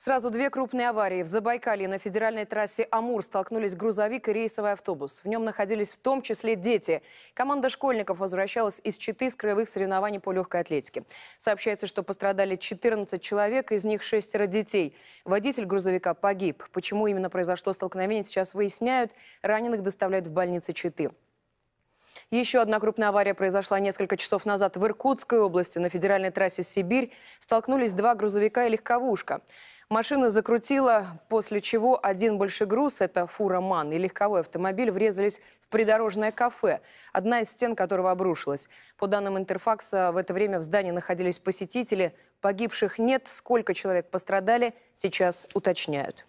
Сразу две крупные аварии. В Забайкалье на федеральной трассе «Амур» столкнулись грузовик и рейсовый автобус. В нем находились в том числе дети. Команда школьников возвращалась из Читы с краевых соревнований по легкой атлетике. Сообщается, что пострадали 14 человек, из них шестеро детей. Водитель грузовика погиб. Почему именно произошло столкновение, сейчас выясняют. Раненых доставляют в больницы Читы. Еще одна крупная авария произошла несколько часов назад в Иркутской области. На федеральной трассе «Сибирь» столкнулись два грузовика и легковушка. Машина закрутила, после чего один груз, это фура «Ман» и легковой автомобиль, врезались в придорожное кафе, одна из стен которого обрушилась. По данным Интерфакса, в это время в здании находились посетители. Погибших нет, сколько человек пострадали, сейчас уточняют.